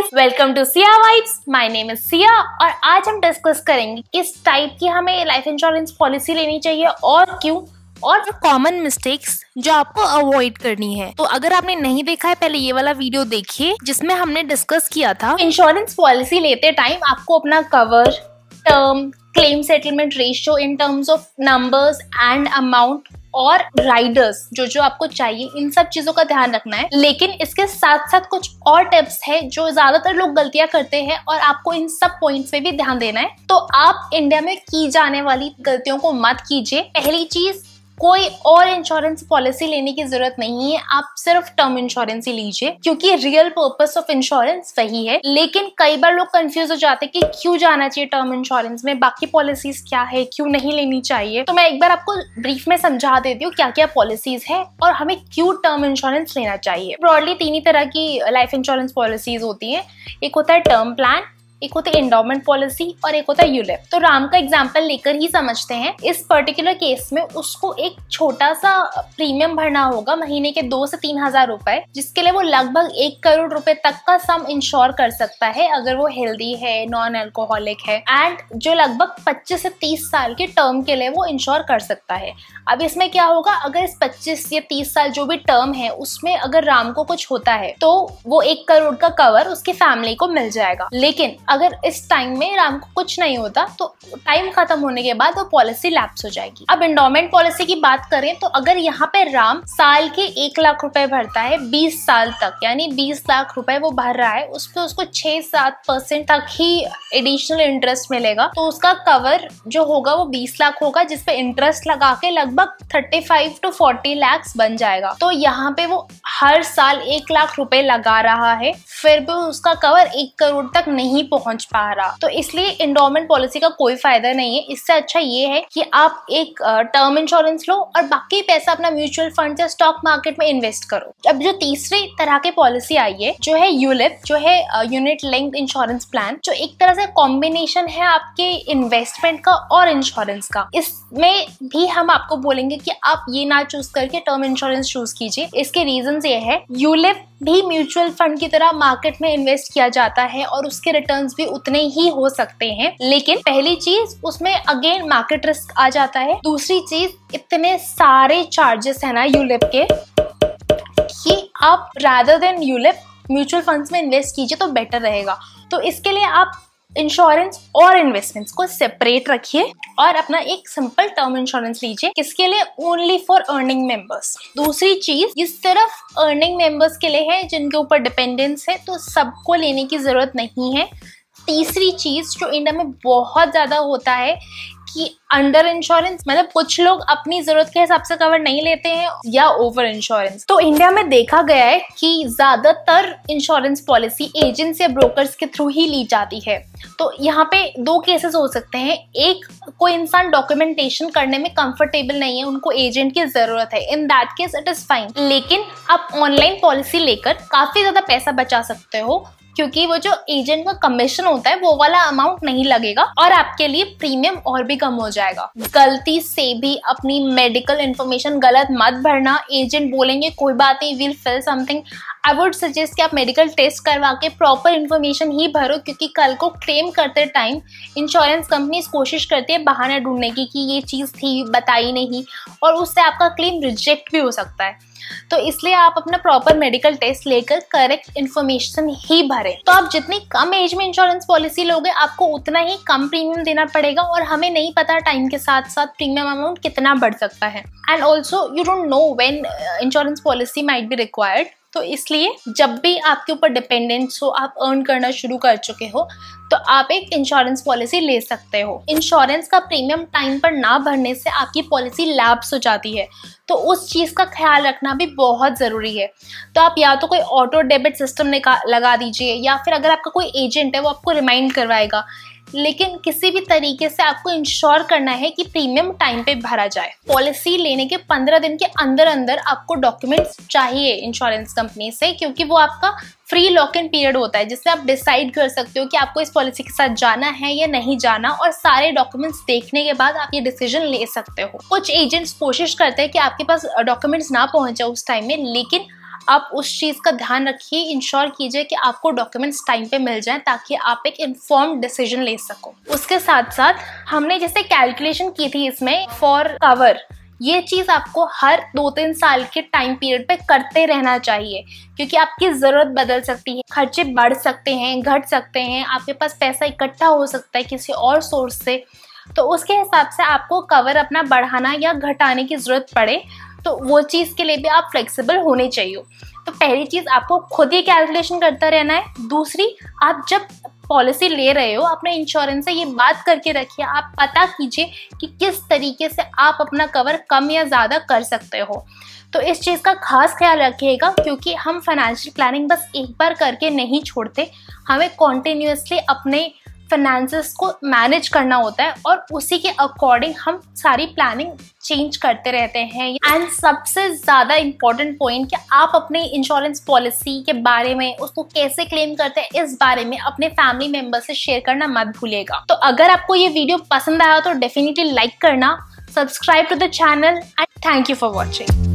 guys welcome to Siya vibes my name is Siya और आज हम डिस्कस करेंगे किस टाइप की हमें लाइफ इंश्योरेंस पॉलिसी लेनी चाहिए और क्यों और कॉमन मिस्टेक्स जो आपको अवॉइड करनी है तो अगर आपने नहीं देखा है पहले ये वाला वीडियो देखिए जिसमें हमने डिस्कस किया था इंश्योरेंस पॉलिसी लेते टाइम आपको अपना cover term claim settlement ratio in terms of numbers and amount और राइडर्स जो जो आपको चाहिए इन सब चीजों का ध्यान रखना है लेकिन इसके साथ साथ कुछ और टिप्स है जो ज्यादातर लोग गलतियां करते हैं और आपको इन सब पॉइंट्स पे भी ध्यान देना है तो आप इंडिया में की जाने वाली गलतियों को मत कीजिए पहली चीज कोई और इंश्योरेंस पॉलिसी लेने की जरूरत नहीं है आप सिर्फ टर्म इंश्योरेंस ही लीजिए क्योंकि रियल पर्पस ऑफ इंश्योरेंस वही है लेकिन कई बार लोग कंफ्यूज हो जाते हैं कि क्यों जाना चाहिए टर्म इंश्योरेंस में बाकी पॉलिसीज क्या है क्यों नहीं लेनी चाहिए तो मैं एक बार आपको ब्रीफ में समझा देती हूँ क्या क्या पॉलिसीज है और हमें क्यों टर्म इंश्योरेंस लेना चाहिए ब्रॉडली तीन ही तरह की लाइफ इंश्योरेंस पॉलिसीज होती है एक होता है टर्म प्लान एक होता है इंडोमेंट पॉलिसी और एक होता है यूलिप तो राम का एग्जाम्पल लेकर ही समझते हैं इस पर्टिकुलर केस में उसको एक छोटा सा प्रीमियम भरना होगा महीने के दो से तीन हजार रुपए जिसके लिए वो लगभग एक करोड़ रुपए तक का सम इंश्योर कर सकता है अगर वो हेल्दी है नॉन एल्कोहलिक है एंड जो लगभग पच्चीस से तीस साल के टर्म के लिए वो इंश्योर कर सकता है अब इसमें क्या होगा अगर इस पच्चीस या तीस साल जो भी टर्म है उसमें अगर राम को कुछ होता है तो वो एक करोड़ का कवर उसकी फैमिली को मिल जाएगा लेकिन अगर इस टाइम में राम को कुछ नहीं होता तो टाइम खत्म होने के बाद वो पॉलिसी लैप्स हो जाएगी अब इंडोमेंट पॉलिसी की बात करें तो अगर यहाँ पे राम साल के एक लाख रुपए भरता है बीस साल तक यानी बीस लाख रुपए वो भर रहा है उस पर उसको छह सात परसेंट तक ही एडिशनल इंटरेस्ट मिलेगा तो उसका कवर जो होगा वो बीस लाख होगा जिसपे इंटरेस्ट लगा के लगभग thirty five to forty lakhs बन जाएगा तो यहाँ पे वो हर साल एक लाख रुपए लगा रहा है फिर भी उसका कवर एक करोड़ तक नहीं पहुंच पा रहा तो इसलिए इंडोमेंट पॉलिसी का कोई फायदा नहीं है इससे अच्छा ये है कि आप एक टर्म इंश्योरेंस लो और बाकी पैसा अपना म्यूचुअल फंड या स्टॉक मार्केट में इन्वेस्ट करो अब जो तीसरी तरह की पॉलिसी आई है जो है यूलिप जो है यूनिट लिंक इंश्योरेंस प्लान जो एक तरह से कॉम्बिनेशन है आपके इन्वेस्टमेंट का और इंश्योरेंस का इसमें भी हम आपको बोलेंगे कि आप ये ना चूज करके टर्म इंश्योरेंस चूज कीजिए इसके रीजन ये है यूलिप भी म्यूचुअल फंड की तरह मार्केट में इन्वेस्ट किया जाता है और उसके रिटर्न्स भी उतने ही हो सकते हैं लेकिन पहली चीज उसमें अगेन मार्केट रिस्क आ जाता है दूसरी चीज इतने सारे चार्जेस है ना यूलिप के कि आप rather than ULIP mutual funds में इन्वेस्ट कीजिए तो बेटर रहेगा तो इसके लिए आप इंश्योरेंस और इन्वेस्टमेंट्स को सेपरेट रखिए और अपना एक सिंपल टर्म इंश्योरेंस लीजिए किसके लिए ओनली फॉर अर्निंग मेंबर्स दूसरी चीज ये सिर्फ अर्निंग मेंबर्स के लिए है जिनके ऊपर डिपेंडेंस है तो सबको लेने की जरूरत नहीं है तीसरी चीज़ जो इंडिया में बहुत ज़्यादा होता है कि अंडर इंश्योरेंस मतलब कुछ लोग अपनी जरूरत के हिसाब से कवर नहीं लेते हैं या ओवर इंश्योरेंस तो इंडिया में देखा गया है कि ज्यादातर इंश्योरेंस पॉलिसी एजेंट्स या ब्रोकर्स के थ्रू ही ली जाती है तो यहाँ पे दो केसेस हो सकते हैं एक कोई इंसान डॉक्यूमेंटेशन करने में कंफर्टेबल नहीं है उनको एजेंट की जरूरत है in that case it is fine लेकिन आप ऑनलाइन पॉलिसी लेकर काफी ज्यादा पैसा बचा सकते हो क्योंकि वो जो एजेंट का कमीशन होता है वो वाला अमाउंट नहीं लगेगा और आपके लिए प्रीमियम और भी कम हो जाएगा गलती से भी अपनी मेडिकल इन्फॉर्मेशन गलत मत भरना एजेंट बोलेंगे कोई बात नहीं will fill something I would suggest कि आप मेडिकल टेस्ट करवा के प्रॉपर इन्फॉर्मेशन ही भरो क्योंकि कल को क्लेम करते टाइम इंश्योरेंस कंपनीज कोशिश करती है बहाना ढूंढने की कि ये चीज़ थी बताई नहीं और उससे आपका क्लेम रिजेक्ट भी हो सकता है तो इसलिए आप अपना प्रॉपर मेडिकल टेस्ट लेकर करेक्ट इन्फॉर्मेशन ही भरें तो आप जितनी कम एज में इंश्योरेंस पॉलिसी लोगे आपको उतना ही कम प्रीमियम देना पड़ेगा और हमें नहीं पता टाइम के साथ साथ प्रीमियम अमाउंट कितना बढ़ सकता है and also you don't know when insurance policy might be required तो इसलिए जब भी आपके ऊपर डिपेंडेंस हो आप अर्न करना शुरू कर चुके हो तो आप एक इंश्योरेंस पॉलिसी ले सकते हो इंश्योरेंस का प्रीमियम टाइम पर ना भरने से आपकी पॉलिसी लैप्स हो जाती है तो उस चीज़ का ख्याल रखना भी बहुत ज़रूरी है तो आप या तो कोई ऑटो डेबिट सिस्टम लगा दीजिए या फिर अगर आपका कोई एजेंट है वो आपको रिमाइंड करवाएगा लेकिन किसी भी तरीके से आपको इंश्योर करना है कि प्रीमियम टाइम पे भरा जाए पॉलिसी लेने के पंद्रह दिन के अंदर अंदर आपको डॉक्यूमेंट्स चाहिए इंश्योरेंस कंपनी से क्योंकि वो आपका फ्री लॉक इन पीरियड होता है जिसमें आप डिसाइड कर सकते हो कि आपको इस पॉलिसी के साथ जाना है या नहीं जाना और सारे डॉक्यूमेंट्स देखने के बाद आप ये डिसीजन ले सकते हो कुछ एजेंट्स कोशिश करते हैं कि आपके पास डॉक्यूमेंट्स ना पहुंचे उस टाइम में लेकिन आप उस चीज़ का ध्यान रखिए इंश्योर कीजिए कि आपको डॉक्यूमेंट्स टाइम पे मिल जाएं ताकि आप एक इन्फॉर्म डिसीजन ले सको उसके साथ साथ हमने जैसे कैलकुलेशन की थी इसमें फॉर कवर ये चीज़ आपको हर दो तीन साल के टाइम पीरियड पे करते रहना चाहिए क्योंकि आपकी ज़रूरत बदल सकती है खर्चे बढ़ सकते हैं घट सकते हैं आपके पास पैसा इकट्ठा हो सकता है किसी और सोर्स से तो उसके हिसाब से आपको कवर अपना बढ़ाना या घटाने की ज़रूरत पड़े तो वो चीज़ के लिए भी आप फ्लेक्सिबल होने चाहिए तो पहली चीज़ आपको खुद ही कैलकुलेशन करता रहना है दूसरी आप जब पॉलिसी ले रहे हो अपने इंश्योरेंस से ये बात करके रखिए आप पता कीजिए कि किस तरीके से आप अपना कवर कम या ज़्यादा कर सकते हो तो इस चीज़ का खास ख्याल रखिएगा क्योंकि हम फाइनेंशियल प्लानिंग बस एक बार करके नहीं छोड़ते हमें कॉन्टीन्यूसली अपने फाइनेंसेस को मैनेज करना होता है और उसी के अकॉर्डिंग हम सारी प्लानिंग चेंज करते रहते हैं एंड सबसे ज़्यादा इम्पॉर्टेंट पॉइंट कि आप अपने इंश्योरेंस पॉलिसी के बारे में उसको कैसे क्लेम करते हैं इस बारे में अपने फैमिली मेम्बर से शेयर करना मत भूलेगा तो अगर आपको ये वीडियो पसंद आया तो डेफिनेटली लाइक करना subscribe to the channel and thank you for watching